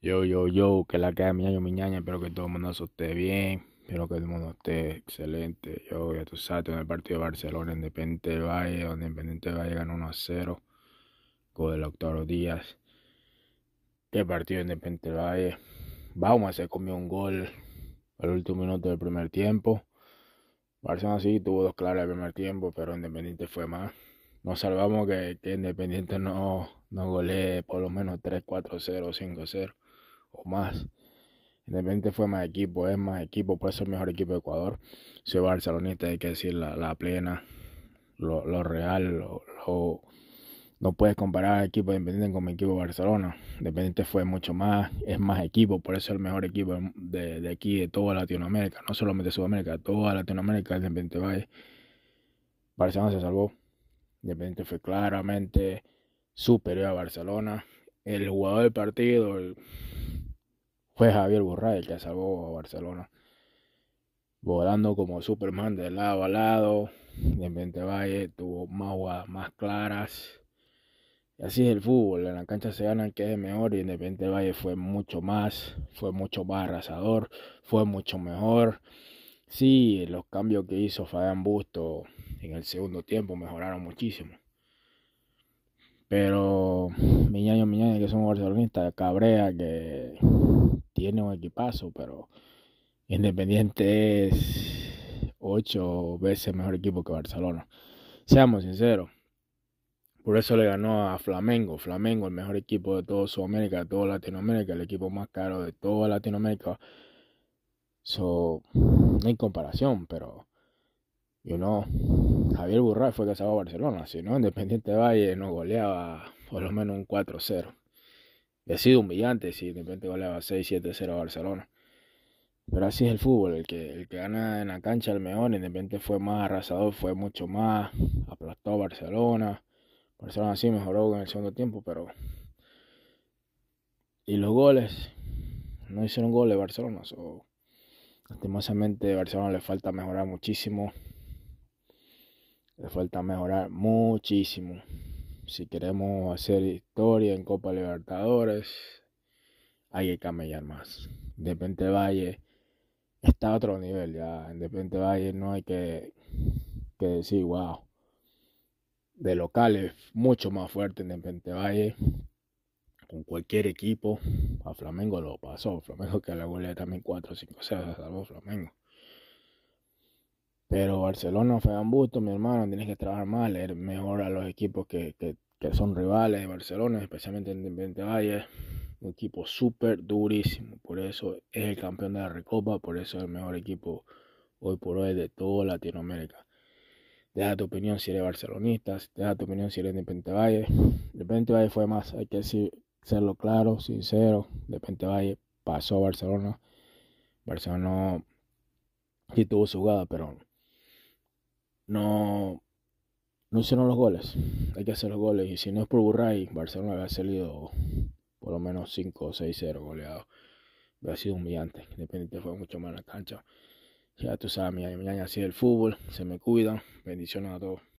Yo, yo, yo, que la que mi año, mi ñaña, espero que todo el mundo esté bien, espero que todo el mundo esté excelente. Yo, ya tú sabes, en el partido de Barcelona, Independiente Valle, donde Independiente Valle ganó 1 a 0, con el doctor Díaz. Qué partido Independiente del Valle. a se comió un gol al último minuto del primer tiempo. Barcelona sí tuvo dos claras el primer tiempo, pero Independiente fue más. Nos salvamos que, Independiente no, no golee por lo menos 3, 4, 0, 5, 0 o más. Independiente fue más equipo, es más equipo, Por eso el mejor equipo de Ecuador. Soy barcelonista, hay que decir la, plena, lo, real, no puedes comparar equipo independiente con mi equipo de Barcelona. Independiente fue mucho más, es más equipo, por eso el mejor equipo de, aquí, de toda Latinoamérica, no solamente Sudamérica, toda Latinoamérica, Independiente Valle. Barcelona se salvó. Independiente fue claramente superior a Barcelona. El jugador del partido, el fue Javier el que salvó a Barcelona. Volando como Superman de lado a lado. Independiente Valle tuvo más aguas más claras. Y así es el fútbol. En la cancha se gana el que es mejor. Y Independiente Valle fue mucho más. Fue mucho más arrasador. Fue mucho mejor. Sí, los cambios que hizo Fabián Busto en el segundo tiempo mejoraron muchísimo. Pero, miñaño, miñaño, que somos barcelonistas, cabrea que tiene un equipazo, pero Independiente es ocho veces mejor equipo que Barcelona. Seamos sinceros. Por eso le ganó a Flamengo. Flamengo, el mejor equipo de toda Sudamérica, de toda Latinoamérica, el equipo más caro de toda Latinoamérica. So, no hay comparación, pero, you know, Javier Burray fue casado a Barcelona. Si no, Independiente Valle no goleaba por lo menos un 4-0 ha sido humillante si de repente goleaba 6-7-0 a Barcelona. Pero así es el fútbol, el que, el que gana en la cancha el mejor, y de repente fue más arrasador, fue mucho más, aplastó a Barcelona. Barcelona sí mejoró en el segundo tiempo, pero... Y los goles, no hicieron goles Barcelona, so... lastimosamente a Barcelona le falta mejorar muchísimo. Le falta mejorar muchísimo si queremos hacer historia en Copa Libertadores, hay que camellar más. Independiente Valle está a otro nivel ya. Independiente Valle no hay que, decir, wow. De locales, mucho más fuerte Independiente Valle. Con cualquier equipo. A Flamengo lo pasó. Flamengo que a la vuelta también 4 o 5 0 salvo Flamengo. Pero Barcelona fue gusto, mi hermano, tienes que trabajar más, leer mejor a los equipos que, son rivales de Barcelona, especialmente Independiente Valle. Un equipo súper durísimo, por eso es el campeón de la Recopa, por eso es el mejor equipo hoy por hoy de toda Latinoamérica. Deja tu opinión si eres barcelonista, deja tu opinión si eres de Independiente Valle. Independiente Valle fue más, hay que serlo claro, sincero. Independiente Valle pasó a Barcelona. Barcelona sí tuvo su jugada, pero no, no hicieron los goles. Hay que hacer los goles. Y si no es por Burray, Barcelona había salido por lo menos 5 o 6-0 goleado. Había sido humillante. Independiente fue mucho más la cancha. Ya tú sabes, mi, año así el fútbol. Se me cuidan. Bendiciones a todos.